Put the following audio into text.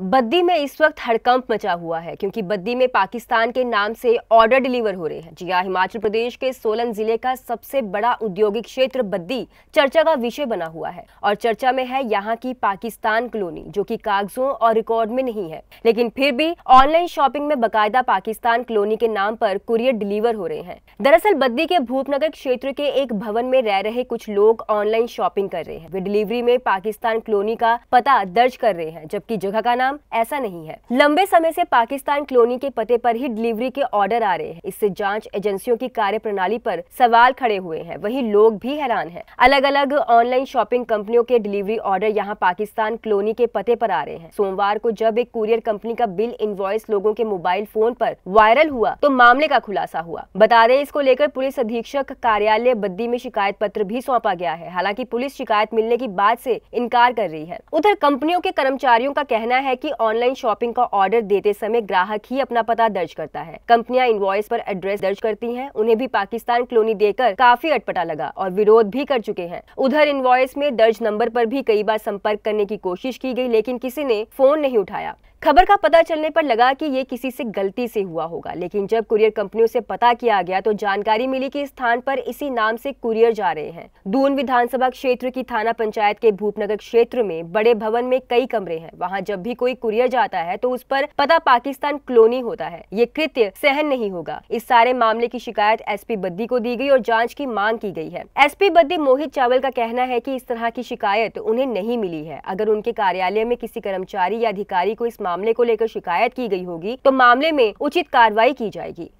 बद्दी में इस वक्त हड़कंप मचा हुआ है क्योंकि बद्दी में पाकिस्तान के नाम से ऑर्डर डिलीवर हो रहे हैं जी हाँ हिमाचल प्रदेश के सोलन जिले का सबसे बड़ा औद्योगिक क्षेत्र बद्दी चर्चा का विषय बना हुआ है और चर्चा में है यहाँ की पाकिस्तान कॉलोनी जो कि कागजों और रिकॉर्ड में नहीं है लेकिन फिर भी ऑनलाइन शॉपिंग में बाकायदा पाकिस्तान कॉलोनी के नाम पर कुरियर डिलीवर हो रहे हैं दरअसल बद्दी के भूपनगर क्षेत्र के एक भवन में रह रहे कुछ लोग ऑनलाइन शॉपिंग कर रहे हैं वे डिलीवरी में पाकिस्तान कॉलोनी का पता दर्ज कर रहे हैं जबकि जगह का नाम नाम ऐसा नहीं है लंबे समय से पाकिस्तान क्लोनी के पते पर ही डिलीवरी के ऑर्डर आ रहे हैं इससे जांच एजेंसियों की कार्य प्रणाली पर सवाल खड़े हुए हैं वही लोग भी हैरान हैं अलग अलग ऑनलाइन शॉपिंग कंपनियों के डिलीवरी ऑर्डर यहाँ पाकिस्तान क्लोनी के पते पर आ रहे हैं सोमवार को जब एक कुरियर कंपनी का बिल इन्वॉइस लोगों के मोबाइल फोन पर वायरल हुआ तो मामले का खुलासा हुआ बता दें इसको लेकर पुलिस अधीक्षक कार्यालय बद्दी में शिकायत पत्र भी सौंपा गया है हालांकि पुलिस शिकायत मिलने की बात से इनकार कर रही है उधर कंपनियों के कर्मचारियों का कहना है कि ऑनलाइन शॉपिंग का ऑर्डर देते समय ग्राहक ही अपना पता दर्ज करता है कंपनियां इन्वॉइस पर एड्रेस दर्ज करती हैं उन्हें भी पाकिस्तान क्लोनी देकर काफी अटपटा लगा और विरोध भी कर चुके हैं उधर इन्वॉइस में दर्ज नंबर पर भी कई बार संपर्क करने की कोशिश की गई लेकिन किसी ने फोन नहीं उठाया खबर का पता चलने पर लगा कि ये किसी से गलती से हुआ होगा लेकिन जब कुरियर कंपनियों से पता किया गया तो जानकारी मिली कि इस स्थान पर इसी नाम से कुरियर जा रहे हैं दून विधानसभा क्षेत्र की थाना पंचायत के भूपनगर क्षेत्र में बड़े भवन में कई कमरे हैं वहाँ जब भी कोई कुरियर जाता है तो उस पर पता पाकिस्तान क्लोनी होता है ये कृत्य सहन नहीं होगा इस सारे मामले की शिकायत एस बद्दी को दी गयी और जाँच की मांग की गयी है एस बद्दी मोहित चावल का कहना है की इस तरह की शिकायत उन्हें नहीं मिली है अगर उनके कार्यालय में किसी कर्मचारी या अधिकारी को इस मामले को लेकर शिकायत की गई होगी तो मामले में उचित कार्रवाई की जाएगी